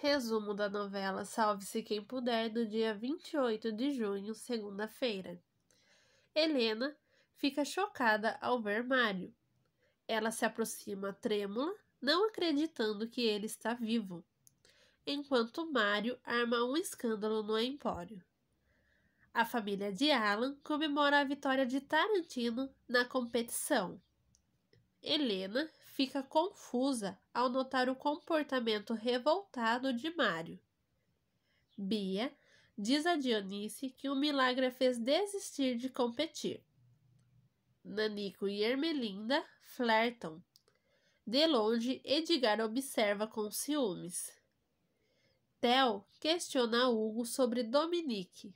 Resumo da novela Salve-se Quem Puder, do dia 28 de junho, segunda-feira. Helena fica chocada ao ver Mário. Ela se aproxima trêmula, não acreditando que ele está vivo, enquanto Mário arma um escândalo no empório. A família de Alan comemora a vitória de Tarantino na competição. Helena fica confusa ao notar o comportamento revoltado de Mário. Bia diz a Dionice que o milagre a fez desistir de competir. Nanico e Ermelinda flertam. De longe, Edgar observa com ciúmes. Tel questiona Hugo sobre Dominique.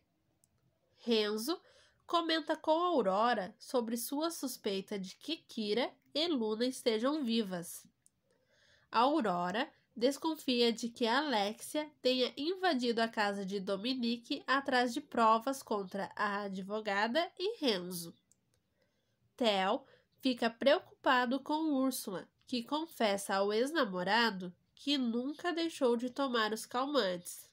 Renzo comenta com Aurora sobre sua suspeita de que Kira e Luna estejam vivas. Aurora desconfia de que Alexia tenha invadido a casa de Dominique atrás de provas contra a advogada e Renzo. Theo fica preocupado com Úrsula, que confessa ao ex-namorado que nunca deixou de tomar os calmantes.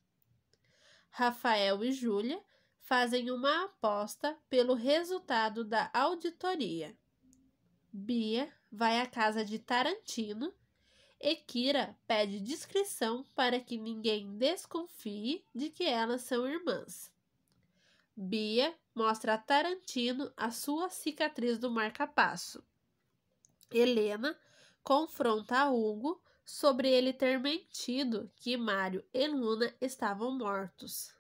Rafael e Júlia fazem uma aposta pelo resultado da auditoria. Bia vai à casa de Tarantino e Kira pede discrição para que ninguém desconfie de que elas são irmãs. Bia mostra a Tarantino a sua cicatriz do marcapasso. Helena confronta Hugo sobre ele ter mentido que Mário e Luna estavam mortos.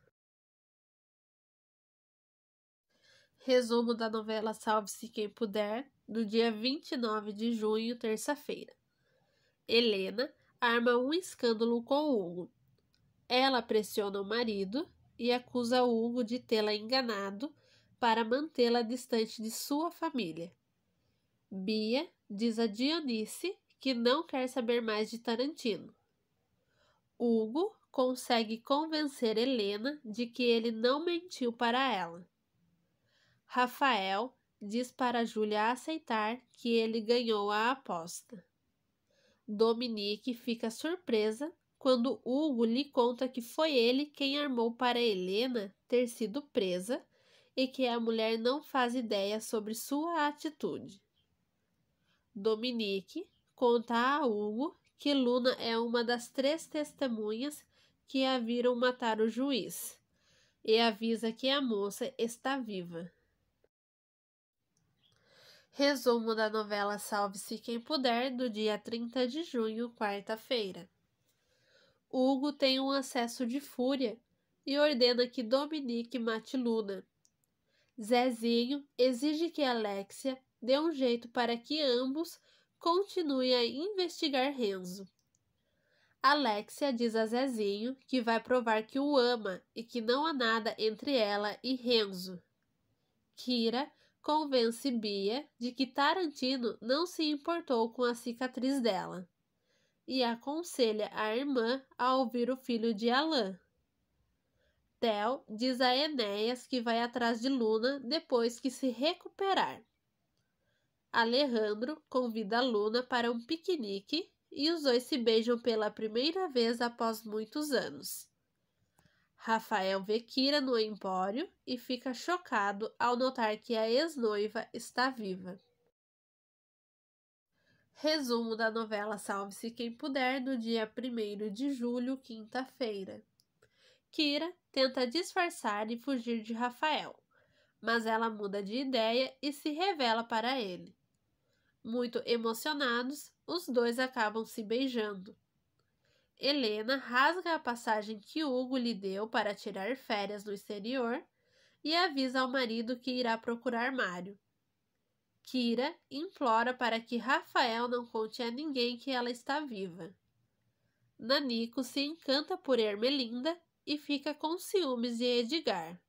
resumo da novela Salve-se Quem Puder, do dia 29 de junho, terça-feira. Helena arma um escândalo com Hugo. Ela pressiona o marido e acusa Hugo de tê-la enganado para mantê-la distante de sua família. Bia diz a Dionice que não quer saber mais de Tarantino. Hugo consegue convencer Helena de que ele não mentiu para ela. Rafael diz para Júlia aceitar que ele ganhou a aposta. Dominique fica surpresa quando Hugo lhe conta que foi ele quem armou para Helena ter sido presa e que a mulher não faz ideia sobre sua atitude. Dominique conta a Hugo que Luna é uma das três testemunhas que a viram matar o juiz e avisa que a moça está viva. Resumo da novela Salve-se Quem Puder, do dia 30 de junho, quarta-feira. Hugo tem um acesso de fúria e ordena que Dominique mate Luna. Zezinho exige que Alexia dê um jeito para que ambos continuem a investigar Renzo. Alexia diz a Zezinho que vai provar que o ama e que não há nada entre ela e Renzo. Kira convence Bia de que Tarantino não se importou com a cicatriz dela e aconselha a irmã a ouvir o filho de Alan. Tel diz a Enéas que vai atrás de Luna depois que se recuperar. Alejandro convida Luna para um piquenique e os dois se beijam pela primeira vez após muitos anos. Rafael vê Kira no empório e fica chocado ao notar que a ex-noiva está viva. Resumo da novela Salve-se Quem Puder, do dia 1 de julho, quinta-feira. Kira tenta disfarçar e fugir de Rafael, mas ela muda de ideia e se revela para ele. Muito emocionados, os dois acabam se beijando. Helena rasga a passagem que Hugo lhe deu para tirar férias no exterior e avisa ao marido que irá procurar Mário. Kira implora para que Rafael não conte a ninguém que ela está viva. Nanico se encanta por Ermelinda e fica com ciúmes de Edgar.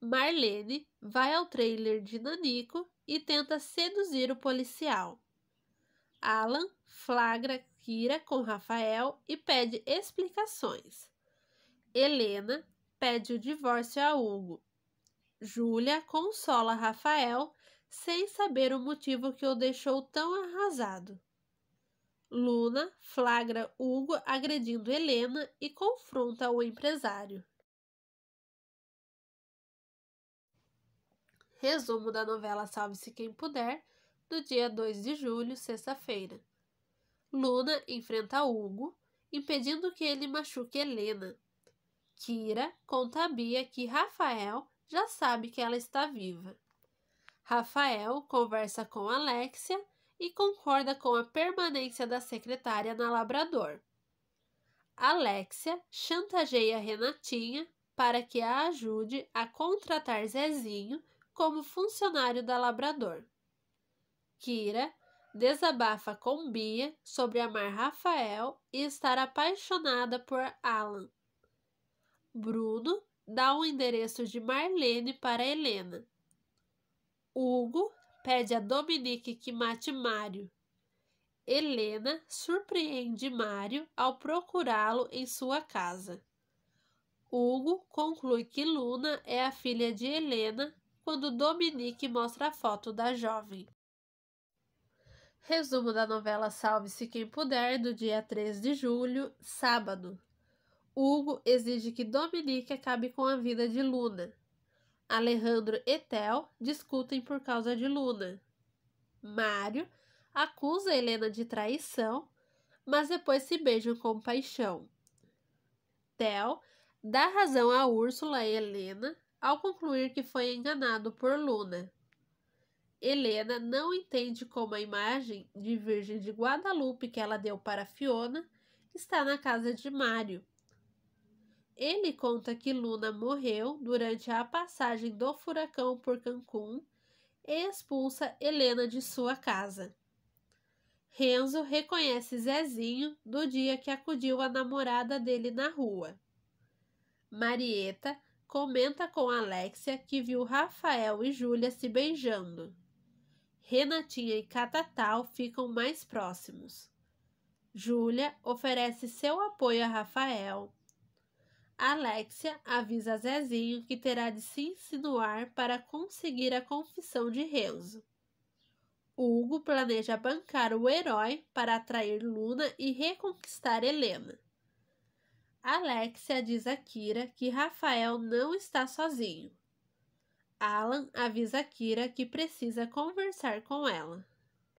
Marlene vai ao trailer de Nanico e tenta seduzir o policial. Alan flagra Kira com Rafael e pede explicações. Helena pede o divórcio a Hugo. Júlia consola Rafael sem saber o motivo que o deixou tão arrasado. Luna flagra Hugo agredindo Helena e confronta o empresário. Resumo da novela Salve-se Quem Puder, do dia 2 de julho, sexta-feira. Luna enfrenta Hugo, impedindo que ele machuque Helena. Kira conta a Bia que Rafael já sabe que ela está viva. Rafael conversa com Alexia e concorda com a permanência da secretária na Labrador. Alexia chantageia Renatinha para que a ajude a contratar Zezinho como funcionário da Labrador. Kira desabafa com Bia sobre amar Rafael e estar apaixonada por Alan. Bruno dá um endereço de Marlene para Helena. Hugo pede a Dominique que mate Mário. Helena surpreende Mário ao procurá-lo em sua casa. Hugo conclui que Luna é a filha de Helena quando Dominique mostra a foto da jovem. Resumo da novela Salve-se Quem Puder, do dia 3 de julho, sábado. Hugo exige que Dominique acabe com a vida de Luna. Alejandro e Tel discutem por causa de Luna. Mário acusa Helena de traição, mas depois se beijam com paixão. Tel dá razão a Úrsula e Helena ao concluir que foi enganado por Luna. Helena não entende como a imagem de Virgem de Guadalupe que ela deu para Fiona está na casa de Mário. Ele conta que Luna morreu durante a passagem do furacão por Cancún e expulsa Helena de sua casa. Renzo reconhece Zezinho do dia que acudiu a namorada dele na rua. Marieta comenta com Alexia que viu Rafael e Júlia se beijando. Renatinha e Catatal ficam mais próximos. Júlia oferece seu apoio a Rafael. Alexia avisa Zezinho que terá de se insinuar para conseguir a confissão de Renzo. Hugo planeja bancar o herói para atrair Luna e reconquistar Helena. Alexia diz a Kira que Rafael não está sozinho. Alan avisa Kira que precisa conversar com ela.